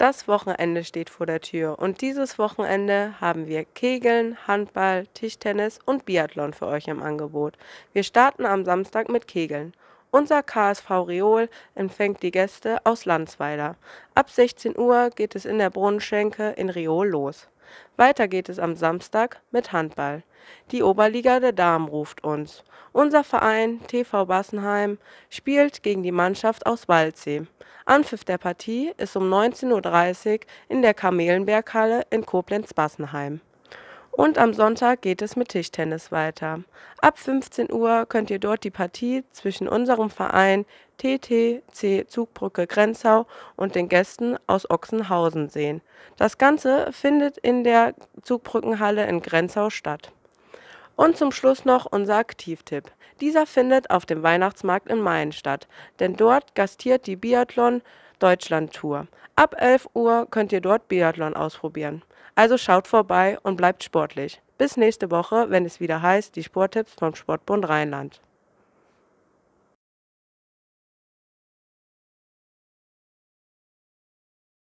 Das Wochenende steht vor der Tür und dieses Wochenende haben wir Kegeln, Handball, Tischtennis und Biathlon für euch im Angebot. Wir starten am Samstag mit Kegeln. Unser KSV Reol empfängt die Gäste aus Landsweiler. Ab 16 Uhr geht es in der Brunnenschenke in Reol los. Weiter geht es am Samstag mit Handball. Die Oberliga der Damen ruft uns. Unser Verein TV Bassenheim spielt gegen die Mannschaft aus Waldsee. Anpfiff der Partie ist um 19.30 Uhr in der Kamelenberghalle in Koblenz-Bassenheim. Und am Sonntag geht es mit Tischtennis weiter. Ab 15 Uhr könnt ihr dort die Partie zwischen unserem Verein TTC Zugbrücke Grenzau und den Gästen aus Ochsenhausen sehen. Das Ganze findet in der Zugbrückenhalle in Grenzau statt. Und zum Schluss noch unser Aktivtipp. Dieser findet auf dem Weihnachtsmarkt in Mayen statt, denn dort gastiert die Biathlon- Deutschland-Tour. Ab 11 Uhr könnt ihr dort Biathlon ausprobieren. Also schaut vorbei und bleibt sportlich. Bis nächste Woche, wenn es wieder heißt, die Sporttipps vom Sportbund Rheinland.